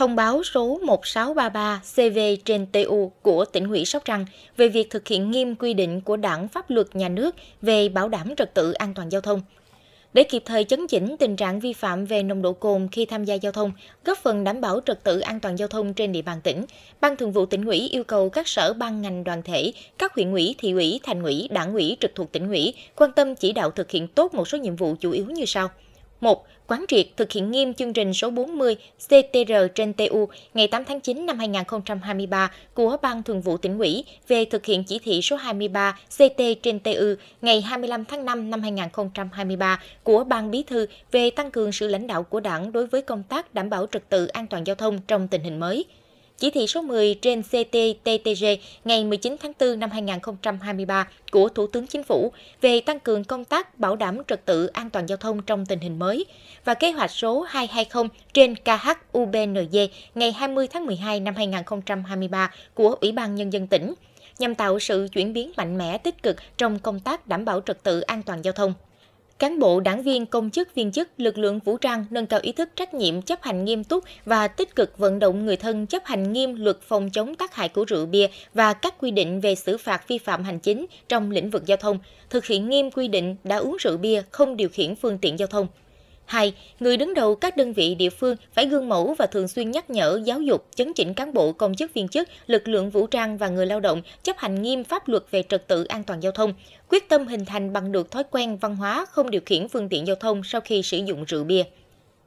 thông báo số 1633 CV trên TU của tỉnh ủy Sóc Trăng về việc thực hiện nghiêm quy định của Đảng pháp luật nhà nước về bảo đảm trật tự an toàn giao thông. Để kịp thời chấn chỉnh tình trạng vi phạm về nồng độ cồn khi tham gia giao thông, góp phần đảm bảo trật tự an toàn giao thông trên địa bàn tỉnh, Ban Thường vụ tỉnh ủy yêu cầu các sở ban ngành đoàn thể, các huyện ủy, thị ủy, thành ủy, đảng ủy trực thuộc tỉnh ủy quan tâm chỉ đạo thực hiện tốt một số nhiệm vụ chủ yếu như sau: 1. Quán triệt thực hiện nghiêm chương trình số 40 CTR trên TU ngày 8 tháng 9 năm 2023 của Ban Thường vụ tỉnh ủy về thực hiện chỉ thị số 23 CT trên TU ngày 25 tháng 5 năm 2023 của Ban Bí thư về tăng cường sự lãnh đạo của Đảng đối với công tác đảm bảo trật tự an toàn giao thông trong tình hình mới. Chỉ thị số 10 trên CTTTG ngày 19 tháng 4 năm 2023 của Thủ tướng Chính phủ về tăng cường công tác bảo đảm trật tự an toàn giao thông trong tình hình mới và kế hoạch số 220 trên KHUBND ngày 20 tháng 12 năm 2023 của Ủy ban Nhân dân tỉnh nhằm tạo sự chuyển biến mạnh mẽ tích cực trong công tác đảm bảo trật tự an toàn giao thông. Cán bộ, đảng viên, công chức, viên chức, lực lượng vũ trang nâng cao ý thức trách nhiệm chấp hành nghiêm túc và tích cực vận động người thân chấp hành nghiêm luật phòng chống tác hại của rượu bia và các quy định về xử phạt vi phạm hành chính trong lĩnh vực giao thông, thực hiện nghiêm quy định đã uống rượu bia không điều khiển phương tiện giao thông. 2. Người đứng đầu các đơn vị địa phương phải gương mẫu và thường xuyên nhắc nhở, giáo dục, chấn chỉnh cán bộ, công chức viên chức, lực lượng vũ trang và người lao động chấp hành nghiêm pháp luật về trật tự an toàn giao thông, quyết tâm hình thành bằng được thói quen văn hóa không điều khiển phương tiện giao thông sau khi sử dụng rượu bia.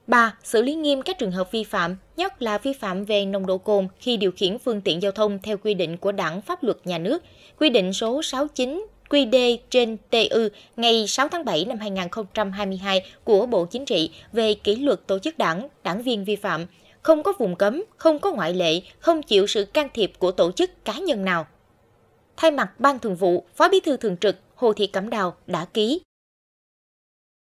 3. Xử lý nghiêm các trường hợp vi phạm, nhất là vi phạm về nồng độ cồn khi điều khiển phương tiện giao thông theo quy định của Đảng pháp luật nhà nước, quy định số 69 QD trên TU ngày 6 tháng 7 năm 2022 của Bộ Chính trị về kỷ luật tổ chức đảng, đảng viên vi phạm, không có vùng cấm, không có ngoại lệ, không chịu sự can thiệp của tổ chức cá nhân nào. Thay mặt Ban Thường vụ, Phó Bí thư Thường trực Hồ Thị Cẩm Đào đã ký